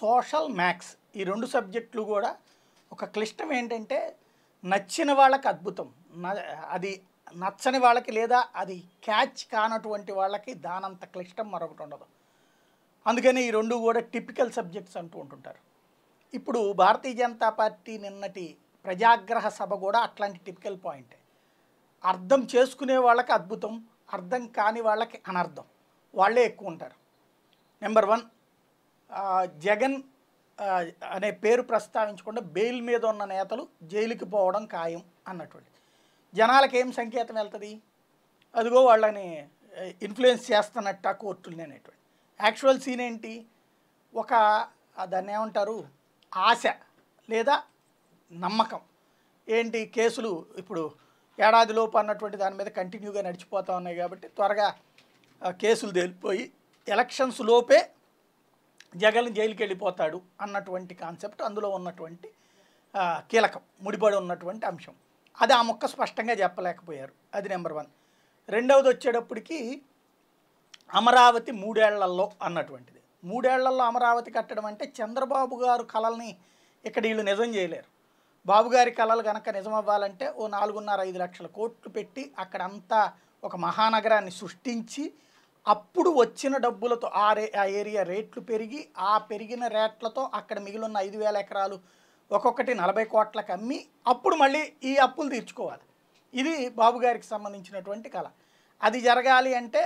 social maths ఈ రెండు సబ్జెక్టులు కూడా ఒక క్లిష్టం ఏంటంటే నచ్చిన వాళ్ళకి అద్భుతం అది నచ్చని వాళ్ళకి లేదా అది క్యాచ్ కానటువంటి వాళ్ళకి దానంత క్లిష్టం మరొకటి ఉండదు అందుకని ఈ రెండు కూడా టిపికల్ సబ్జెక్ట్స్ అంటూ ఉంటుంటారు ఇప్పుడు భారతీయ జనతా పార్టీ నిన్నటి ప్రజాగ్రహ సభ కూడా అట్లాంటి టిపికల్ పాయింటే అర్థం చేసుకునే వాళ్ళకి అద్భుతం అర్థం కాని వాళ్ళకి అనర్థం వాళ్ళే ఎక్కువ ఉంటారు నెంబర్ వన్ జగన్ అనే పేరు ప్రస్తావించకుండా బెయిల్ మీద ఉన్న నేతలు జైలుకి పోవడం ఖాయం అన్నటువంటి జనాలకు ఏం సంకేతం వెళ్తుంది అదిగో వాళ్ళని ఇన్ఫ్లుయెన్స్ చేస్తున్నట్ట కోర్టులు అనేటువంటి యాక్చువల్ సీన్ ఏంటి ఒక దాన్ని ఏమంటారు ఆశ లేదా నమ్మకం ఏంటి కేసులు ఇప్పుడు ఏడాదిలోపు అన్నటువంటి దాని మీద కంటిన్యూగా నడిచిపోతూ ఉన్నాయి కాబట్టి త్వరగా కేసులు తేలిపోయి ఎలక్షన్స్ లోపే జగన్ జైలుకి వెళ్ళిపోతాడు అన్నటువంటి కాన్సెప్ట్ అందులో ఉన్నటువంటి కీలకం ముడిపడి ఉన్నటువంటి అంశం అది ఆ మొక్క స్పష్టంగా చెప్పలేకపోయారు అది నెంబర్ వన్ రెండవది వచ్చేటప్పటికి అమరావతి మూడేళ్లల్లో అన్నటువంటిది మూడేళ్లల్లో అమరావతి కట్టడం అంటే చంద్రబాబు గారు కళల్ని ఇక్కడ వీళ్ళు నిజం చేయలేరు బాబుగారి కళలు కనుక నిజమవ్వాలంటే ఓ నాలుగున్నర ఐదు లక్షల కోట్లు పెట్టి అక్కడంతా ఒక మహానగరాన్ని సృష్టించి అప్పుడు వచ్చిన డబ్బులతో ఆ రే ఆ ఏరియా రేట్లు పెరిగి ఆ పెరిగిన రేట్లతో అక్కడ మిగిలిన ఐదు వేల ఎకరాలు ఒక్కొక్కటి నలభై కోట్లకు అమ్మి అప్పుడు మళ్ళీ ఈ అప్పులు తీర్చుకోవాలి ఇది బాబు గారికి సంబంధించినటువంటి కళ అది జరగాలి అంటే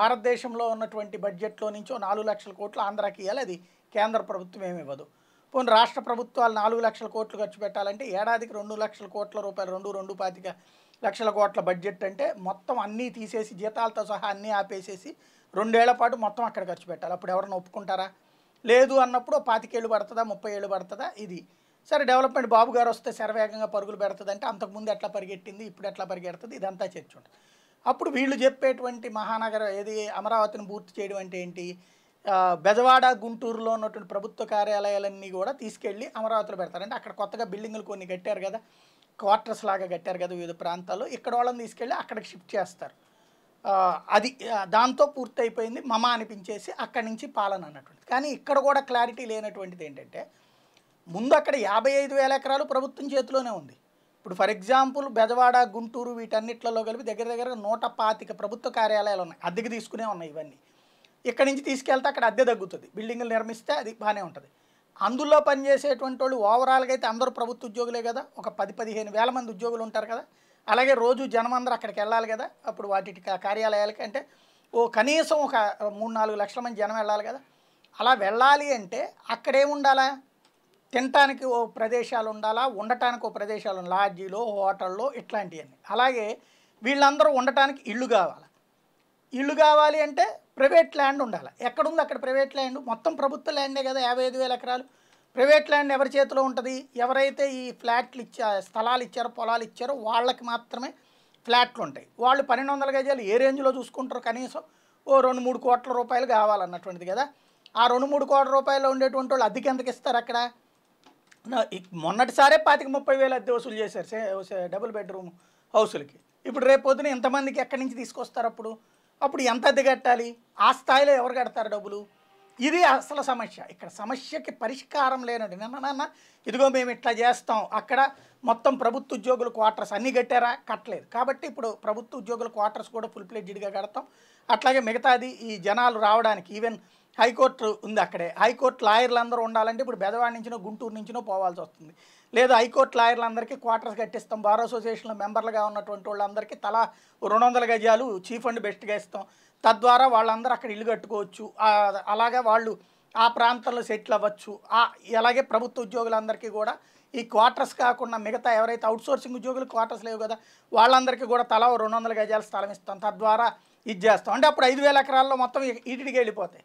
భారతదేశంలో ఉన్నటువంటి బడ్జెట్లో నుంచో నాలుగు లక్షల కోట్లు ఆంధ్రాకి ఇవ్వాలి అది కేంద్ర ప్రభుత్వం ఏమి ఇవ్వదు పోనీ రాష్ట్ర ప్రభుత్వాలు నాలుగు లక్షల కోట్లు ఖర్చు పెట్టాలంటే ఏడాదికి రెండు లక్షల కోట్ల రూపాయలు రెండు రెండు పాతిక లక్షల కోట్ల బడ్జెట్ అంటే మొత్తం అన్నీ తీసేసి జీతాలతో సహా అన్నీ ఆపేసేసి రెండేళ్ల పాటు మొత్తం అక్కడ ఖర్చు పెట్టాలి అప్పుడు ఎవరైనా ఒప్పుకుంటారా లేదు అన్నప్పుడు పాతికేళ్ళు పడుతుందా ముప్పై ఏళ్ళు పడుతుందా ఇది సరే డెవలప్మెంట్ బాబు గారు వస్తే శరవేగంగా పరుగులు అంటే అంతకుముందు ఎట్లా పరిగెట్టింది ఇప్పుడు ఎట్లా పరిగెడుతుంది ఇదంతా చర్చ ఉంటుంది అప్పుడు వీళ్ళు చెప్పేటువంటి మహానగరం ఏది అమరావతిని పూర్తి చేయడం అంటే ఏంటి బెజవాడ గుంటూరులో ఉన్నటువంటి ప్రభుత్వ కార్యాలయాలన్నీ కూడా తీసుకెళ్ళి అమరావతిలో పెడతారంటే అక్కడ కొత్తగా బిల్డింగులు కొన్ని కట్టారు కదా క్వార్టర్స్ లాగా కట్టారు కదా వివిధ ప్రాంతాల్లో ఇక్కడ వాళ్ళని తీసుకెళ్ళి అక్కడికి షిఫ్ట్ చేస్తారు అది దాంతో పూర్తయిపోయింది మమ అనిపించేసి అక్కడి నుంచి పాలన అన్నటువంటిది కానీ ఇక్కడ కూడా క్లారిటీ లేనటువంటిది ఏంటంటే ముందు అక్కడ యాభై ఐదు వేల ఎకరాలు ప్రభుత్వం చేతిలోనే ఉంది ఇప్పుడు ఫర్ ఎగ్జాంపుల్ బెజవాడ గుంటూరు వీటన్నిట్లలో కలిపి దగ్గర దగ్గర నూట పాతిక ప్రభుత్వ కార్యాలయాలు ఉన్నాయి అద్దెకి తీసుకునే ఉన్నాయి ఇవన్నీ ఇక్కడి నుంచి తీసుకెళ్తే అక్కడ అద్దె తగ్గుతుంది బిల్డింగ్లు నిర్మిస్తే అది బాగానే ఉంటుంది అందులో పనిచేసేటువంటి వాళ్ళు ఓవరాల్గా అయితే అందరూ ప్రభుత్వ ఉద్యోగులే కదా ఒక పది పదిహేను వేల మంది ఉద్యోగులు ఉంటారు కదా అలాగే రోజు జనం అందరూ అక్కడికి వెళ్ళాలి కదా అప్పుడు వాటి కార్యాలయాలకి అంటే ఓ కనీసం ఒక మూడు నాలుగు లక్షల మంది జనం వెళ్ళాలి కదా అలా వెళ్ళాలి అంటే అక్కడేముండాలా తినటానికి ఓ ప్రదేశాలు ఉండాలా ఉండటానికి ఓ ప్రదేశాలు లాడ్జీలో హోటల్లో ఇట్లాంటివన్నీ అలాగే వీళ్ళందరూ ఉండటానికి ఇళ్ళు కావాలి ఇల్లు కావాలి అంటే ప్రైవేట్ ల్యాండ్ ఉండాలి ఎక్కడుంది అక్కడ ప్రైవేట్ ల్యాండ్ మొత్తం ప్రభుత్వ ల్యాండే కదా యాభై ఐదు వేల ఎకరాలు ప్రైవేట్ ల్యాండ్ ఎవరి చేతిలో ఉంటుంది ఎవరైతే ఈ ఫ్లాట్లు ఇచ్చా స్థలాలు ఇచ్చారో పొలాలు ఇచ్చారో వాళ్ళకి మాత్రమే ఫ్లాట్లు ఉంటాయి వాళ్ళు పన్నెండు వందల గజాలు ఏ రేంజ్లో చూసుకుంటారు కనీసం ఓ రెండు మూడు కోట్ల రూపాయలు కావాలన్నటువంటిది కదా ఆ రెండు మూడు కోట్ల రూపాయలు ఉండేటువంటి వాళ్ళు అద్దెకి ఎందుకు ఇస్తారు అక్కడ మొన్నటిసారే పాతిక ముప్పై వేలు అద్దె వసూలు చేశారు డబుల్ బెడ్రూమ్ హౌసులకి ఇప్పుడు రేపు పొద్దున ఎంతమందికి ఎక్కడి నుంచి తీసుకొస్తారు అప్పుడు అప్పుడు ఎంత అద్దె కట్టాలి ఆ స్థాయిలో ఎవరు కడతారు డబ్బులు ఇది అసలు సమస్య ఇక్కడ సమస్యకి పరిష్కారం లేనండి నిన్న నాన్న ఇదిగో మేము ఇట్లా చేస్తాం అక్కడ మొత్తం ప్రభుత్వ ఉద్యోగులు క్వార్టర్స్ అన్నీ కట్టారా కట్టలేదు కాబట్టి ఇప్పుడు ప్రభుత్వ ఉద్యోగుల క్వార్టర్స్ కూడా ఫుల్ ప్లేజ్డ్గా కడతాం అట్లాగే మిగతాది ఈ జనాలు రావడానికి ఈవెన్ హైకోర్టు ఉంది అక్కడే హైకోర్టు లాయర్లు అందరూ ఉండాలంటే ఇప్పుడు బెదవాడి నుంచినో గుంటూరు నుంచినో పోవాల్సి వస్తుంది లేదా హైకోర్టు లాయర్లందరికీ క్వార్టర్స్ కట్టిస్తాం బార్ అసోసియేషన్లో మెంబర్లుగా ఉన్నటువంటి వాళ్ళందరికీ తలా రెండు వందల గజాలు చీఫ్ అండ్ బెస్ట్గా ఇస్తాం తద్వారా వాళ్ళందరూ అక్కడ ఇల్లు కట్టుకోవచ్చు అలాగే వాళ్ళు ఆ ప్రాంతంలో సెటిల్ అవ్వచ్చు అలాగే ప్రభుత్వ ఉద్యోగులందరికీ కూడా ఈ క్వార్టర్స్ కాకుండా మిగతా ఎవరైతే అవుట్సోర్సింగ్ ఉద్యోగులు క్వార్టర్స్ లేవు కదా వాళ్ళందరికీ కూడా తలా రెండు వందల గజాలు స్థలం ఇస్తాం తద్వారా ఇది చేస్తాం అంటే అప్పుడు ఐదు వేల ఎకరాల్లో మొత్తం ఇటుకి వెళ్ళిపోతాయి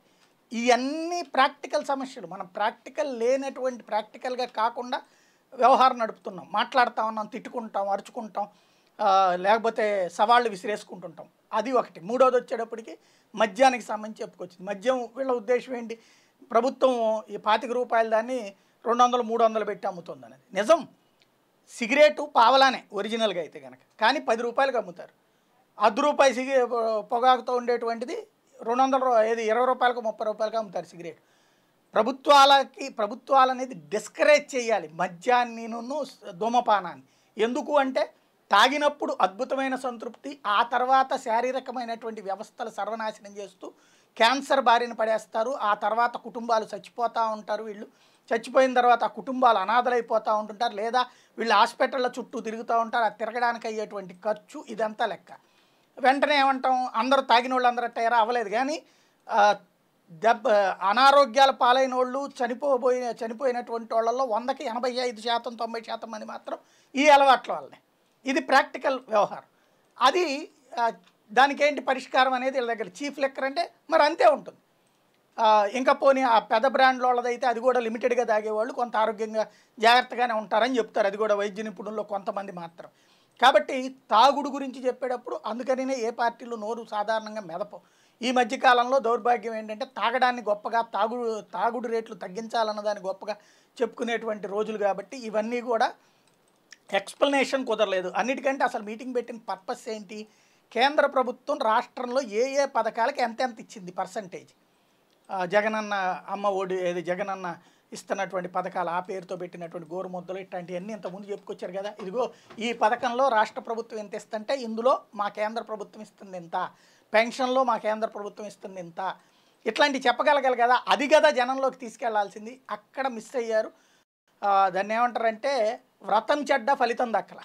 ఇవన్నీ ప్రాక్టికల్ సమస్యలు మనం ప్రాక్టికల్ లేనటువంటి ప్రాక్టికల్గా కాకుండా వ్యవహారం నడుపుతున్నాం మాట్లాడుతూ ఉన్నాం తిట్టుకుంటాం అరుచుకుంటాం లేకపోతే సవాళ్ళు విసిరేసుకుంటుంటాం అది ఒకటి మూడోది వచ్చేటప్పటికి మద్యానికి సంబంధించి చెప్పుకొచ్చింది మద్యం వీళ్ళ ఉద్దేశం ఏంటి ప్రభుత్వం ఈ పాతిక రూపాయలు దాన్ని రెండు వందలు మూడు వందలు పెట్టి అమ్ముతుంది అనేది నిజం సిగరెటు పావలానే ఒరిజినల్గా అయితే కనుక కానీ పది రూపాయలకు అమ్ముతారు అర్ధ రూపాయి సిగ పొగాకుతో ఉండేటువంటిది రెండు వందల ఏది ఇరవై రూపాయలకు ముప్పై రూపాయలకు అమ్ముతారు సిగరెట్ ప్రభుత్వాలకి ప్రభుత్వాలు అనేది డిస్కరేజ్ చేయాలి మద్యాన్నిను ధూమపానాన్ని ఎందుకు అంటే తాగినప్పుడు అద్భుతమైన సంతృప్తి ఆ తర్వాత శారీరకమైనటువంటి వ్యవస్థలు సర్వనాశనం చేస్తూ క్యాన్సర్ బారిన పడేస్తారు ఆ తర్వాత కుటుంబాలు చచ్చిపోతూ ఉంటారు వీళ్ళు చచ్చిపోయిన తర్వాత ఆ కుటుంబాలు అనాథలైపోతూ ఉంటుంటారు లేదా వీళ్ళు హాస్పిటళ్ళ చుట్టూ తిరుగుతూ ఉంటారు ఆ తిరగడానికి అయ్యేటువంటి ఖర్చు ఇదంతా లెక్క వెంటనే ఏమంటాం అందరూ తాగిన వాళ్ళు అందరూ టైరా అవ్వలేదు కానీ దెబ్బ అనారోగ్యాల పాలైన వాళ్ళు చనిపోబోయిన చనిపోయినటువంటి వాళ్ళల్లో వందకి ఎనభై ఐదు శాతం తొంభై శాతం మంది మాత్రం ఈ అలవాట్ల వల్లనే ఇది ప్రాక్టికల్ వ్యవహారం అది దానికి ఏంటి పరిష్కారం అనేది వీళ్ళ దగ్గర చీఫ్ లెక్కర్ అంటే మరి అంతే ఉంటుంది ఇంకా పోనీ ఆ పెద్ద బ్రాండ్ల వాళ్ళదైతే అది కూడా లిమిటెడ్గా తాగేవాళ్ళు కొంత ఆరోగ్యంగా జాగ్రత్తగానే ఉంటారని చెప్తారు అది కూడా వైద్య నిపుణుల్లో కొంతమంది మాత్రం కాబట్టి తాగుడు గురించి చెప్పేటప్పుడు అందుకనే ఏ పార్టీలు నోరు సాధారణంగా మెదపవు ఈ మధ్యకాలంలో దౌర్భాగ్యం ఏంటంటే తాగడాన్ని గొప్పగా తాగుడు తాగుడు రేట్లు తగ్గించాలన్న దాన్ని గొప్పగా చెప్పుకునేటువంటి రోజులు కాబట్టి ఇవన్నీ కూడా ఎక్స్ప్లెనేషన్ కుదరలేదు అన్నిటికంటే అసలు మీటింగ్ పెట్టిన పర్పస్ ఏంటి కేంద్ర ప్రభుత్వం రాష్ట్రంలో ఏ ఏ పథకాలకి ఎంతెంత ఇచ్చింది పర్సంటేజ్ జగనన్న అమ్మ ఓడి ఏది జగనన్న ఇస్తున్నటువంటి పథకాలు ఆ పేరుతో పెట్టినటువంటి గోరు ముద్దలు ఇట్లాంటివన్నీ ఇంతకుముందు చెప్పుకొచ్చారు కదా ఇదిగో ఈ పథకంలో రాష్ట్ర ప్రభుత్వం ఎంత ఇస్తుంటే ఇందులో మా కేంద్ర ప్రభుత్వం ఇస్తుంది ఎంత పెన్షన్లో మా కేంద్ర ప్రభుత్వం ఇస్తుంది ఎంత ఇట్లాంటివి చెప్పగలగాలి కదా అది కదా జనంలోకి తీసుకెళ్లాల్సింది అక్కడ మిస్ అయ్యారు దాన్ని ఏమంటారంటే వ్రతం చెడ్డ ఫలితం దక్కల